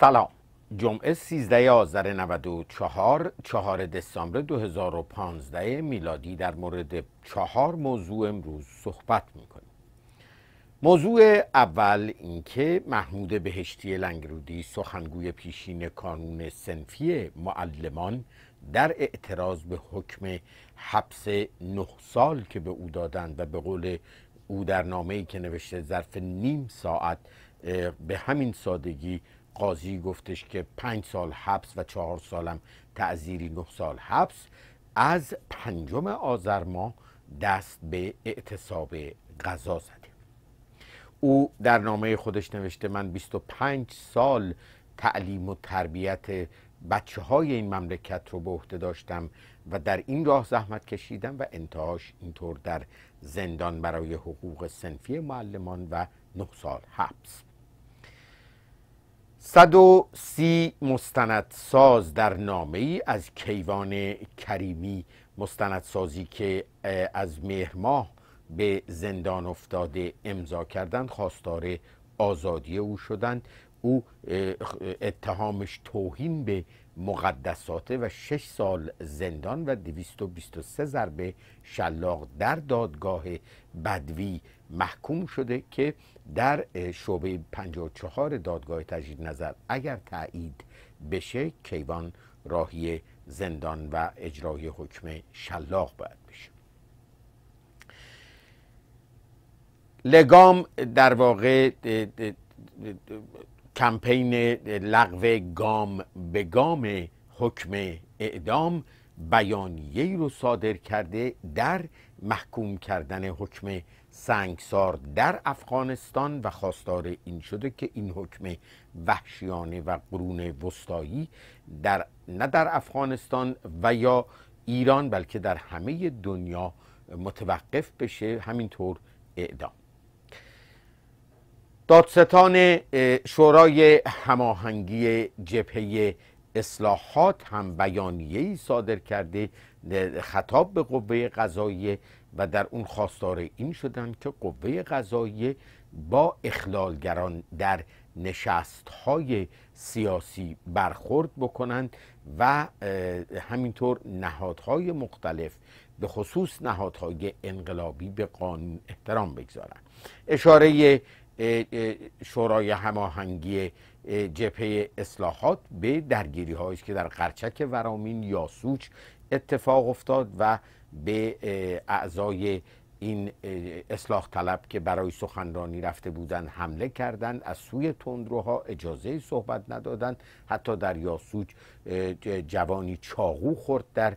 سلام جمعه 13 آذر 94 4 دسامبر 2015 میلادی در مورد چهار موضوع امروز صحبت میکنیم موضوع اول اینکه محمود بهشتی لنگرودی سخنگوی پیشین کانون سنفی معلمان در اعتراض به حکم حبس نه سال که به او دادند و به قول او در ای که نوشته ظرف نیم ساعت به همین سادگی قاضی گفتش که پنج سال حبس و چهار سالم تعذیری نه سال حبس از پنجم آذر ماه دست به اعتصاب قضا زده او در نامه خودش نوشته من 25 سال تعلیم و تربیت بچه های این مملکت رو به عهده داشتم و در این راه زحمت کشیدم و انتهاش اینطور در زندان برای حقوق سنفی معلمان و نه سال حبس 130 مستندساز در نامه ای از کیوان کریمی مستندسازی که از مهرماه به زندان افتاده امضا کردند خواستار آزادی او شدند او اتهامش توهین به مقدساته و شش سال زندان و 223 ضربه شلاق در دادگاه بدوی محکوم شده که در شعبه 54 دادگاه تجدید نظر اگر تایید بشه کیوان راهی زندان و اجرای حکم شلاق باید بشه لگام در واقع کمپین لغو گام به گام حکم اعدام بیانیه رو صادر کرده در محکوم کردن حکم سنگسار در افغانستان و خواستار این شده که این حکم وحشیانه و قرون وستایی در نه در افغانستان و یا ایران بلکه در همه دنیا متوقف بشه همینطور اعدام دادستان شورای هماهنگی جبهه اصلاحات هم بیانیه ای صادر کرده خطاب به قوه قضاییه و در اون خواستار این شدن که قوه قضاییه با اخلالگران در نشست های سیاسی برخورد بکنند و همینطور نهادهای مختلف به خصوص نهادهای انقلابی به قانون احترام بگذارند اشاره شورای هماهنگی جبهه اصلاحات به درگیری هایش که در قرچک ورامین یا سوچ اتفاق افتاد و به اعضای این اصلاح طلب که برای سخنرانی رفته بودند حمله کردند از سوی تندروها اجازه صحبت ندادند حتی در یاسوج جوانی چاقو خورد در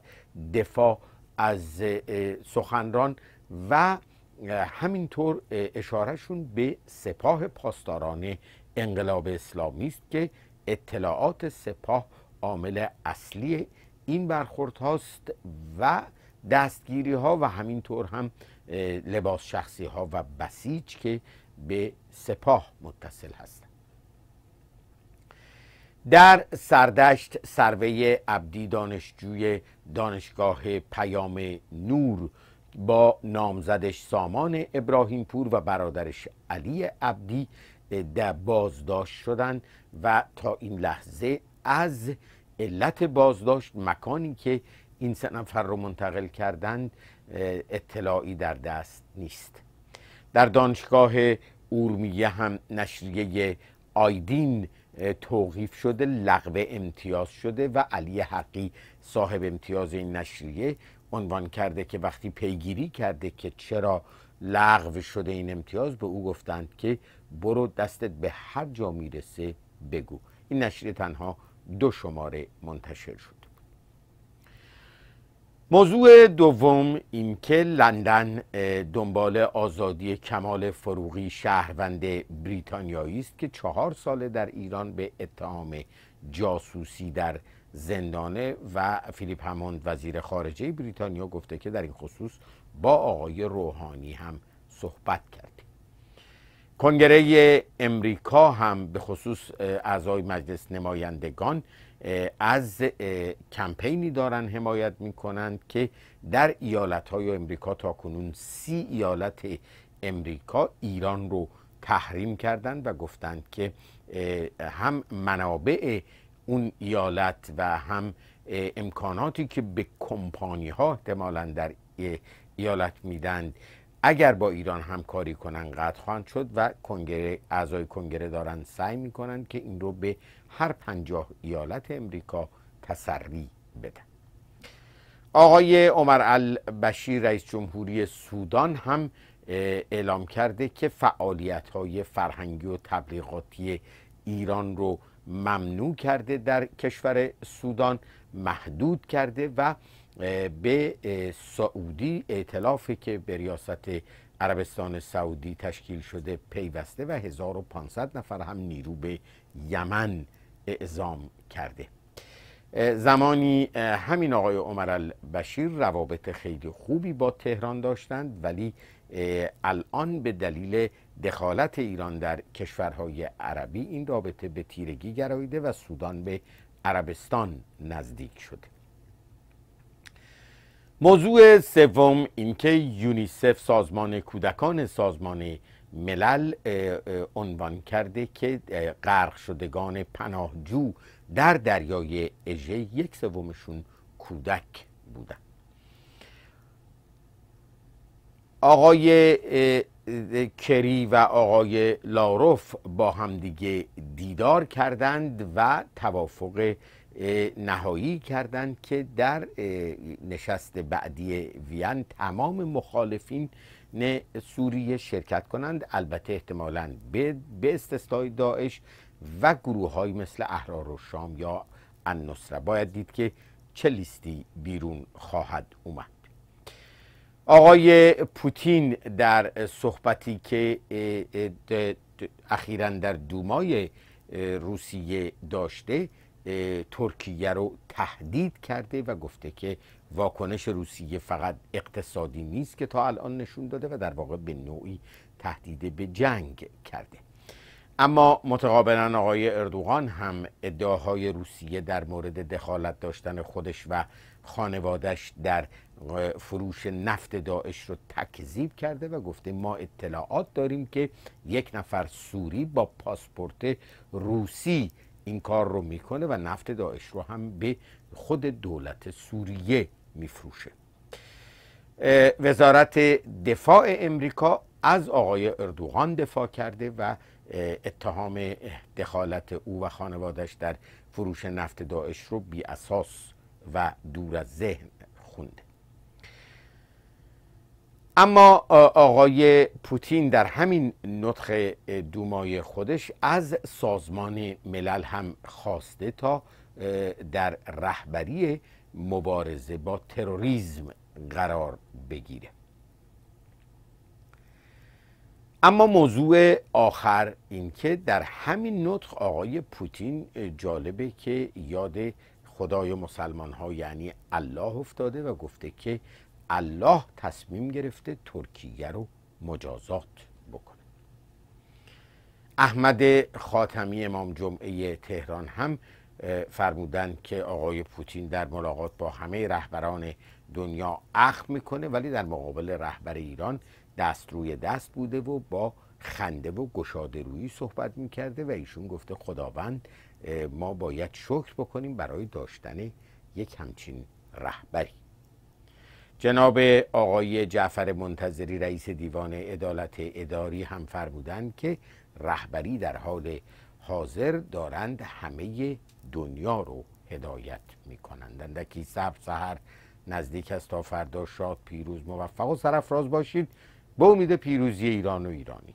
دفاع از سخنران و همینطور اشارهشون به سپاه پاسداران انقلاب اسلامی است که اطلاعات سپاه عامل اصلی این برخورد هاست و دستگیری ها و همینطور هم لباس شخصی ها و بسیج که به سپاه متصل هستند در سردشت سروی عبدی دانشجوی دانشگاه پیام نور با نامزدش سامان ابراهیم پور و برادرش علی عبدی در بازداشت شدن و تا این لحظه از علت بازداشت مکانی که این سه نفر رو منتقل کردند اطلاعی در دست نیست در دانشگاه اورمیه هم نشریه آیدین توقیف شده لغو امتیاز شده و علی حقی صاحب امتیاز این نشریه عنوان کرده که وقتی پیگیری کرده که چرا لغو شده این امتیاز به او گفتند که برو دستت به هر جا میرسه بگو این نشریه تنها دو شماره منتشر شد موضوع دوم اینکه لندن دنبال آزادی کمال فروغی شهروند بریتانیایی است که چهار ساله در ایران به اتهام جاسوسی در زندانه و فیلیپ هموند وزیر خارجه بریتانیا گفته که در این خصوص با آقای روحانی هم صحبت کرد کنگره امریکا هم به خصوص اعضای مجلس نمایندگان از کمپینی دارن حمایت کنند که در ایالت های امریکا تا کنون سی ایالت امریکا ایران رو تحریم کردند و گفتند که هم منابع اون ایالت و هم امکاناتی که به کمپانی ها احتمالا در ایالت میدن اگر با ایران همکاری کنن قطع خواهند شد و کنگره اعضای کنگره دارن سعی میکنن که این رو به هر پنجاه ایالت امریکا تسری بدن آقای عمر البشیر رئیس جمهوری سودان هم اعلام کرده که فعالیت های فرهنگی و تبلیغاتی ایران رو ممنوع کرده در کشور سودان محدود کرده و به سعودی اعتلافی که به ریاست عربستان سعودی تشکیل شده پیوسته و 1500 نفر هم نیرو به یمن اعزام کرده زمانی همین آقای عمر البشیر روابط خیلی خوبی با تهران داشتند ولی الان به دلیل دخالت ایران در کشورهای عربی این رابطه به تیرگی گراییده و سودان به عربستان نزدیک شده موضوع سوم اینکه یونیسف سازمان کودکان سازمان ملل عنوان کرده که غرق شدگان پناهجو در دریای اژه یک سومشون کودک بودن آقای کری و آقای لاروف با همدیگه دیدار کردند و توافق نهایی کردند که در نشست بعدی وین تمام مخالفین سوریه شرکت کنند البته احتمالا به استثنای داعش و گروه های مثل احرار و شام یا النصره باید دید که چه لیستی بیرون خواهد اومد آقای پوتین در صحبتی که اخیرا در دومای روسیه داشته ترکیه رو تهدید کرده و گفته که واکنش روسیه فقط اقتصادی نیست که تا الان نشون داده و در واقع به نوعی تهدید به جنگ کرده اما متقابلا آقای اردوغان هم ادعاهای روسیه در مورد دخالت داشتن خودش و خانوادش در فروش نفت داعش رو تکذیب کرده و گفته ما اطلاعات داریم که یک نفر سوری با پاسپورت روسی این کار رو میکنه و نفت داعش رو هم به خود دولت سوریه میفروشه وزارت دفاع امریکا از آقای اردوغان دفاع کرده و اتهام دخالت او و خانوادش در فروش نفت داعش رو بی اساس و دور از ذهن خونده اما آقای پوتین در همین نطخ دومای خودش از سازمان ملل هم خواسته تا در رهبری مبارزه با تروریزم قرار بگیره اما موضوع آخر اینکه در همین نطق آقای پوتین جالبه که یاد خدای مسلمان ها یعنی الله افتاده و گفته که الله تصمیم گرفته ترکیه رو مجازات بکنه احمد خاتمی امام جمعه تهران هم فرمودن که آقای پوتین در ملاقات با همه رهبران دنیا اخ میکنه ولی در مقابل رهبر ایران دست روی دست بوده و با خنده و گشاده رویی صحبت میکرده و ایشون گفته خداوند ما باید شکر بکنیم برای داشتن یک همچین رهبری جناب آقای جعفر منتظری رئیس دیوان عدالت اداری هم فرمودند که رهبری در حال حاضر دارند همه دنیا رو هدایت می کنند اندکی صبر سهر نزدیک است تا فردا شاد پیروز موفق و سرفراز باشید به امید پیروزی ایران و ایرانی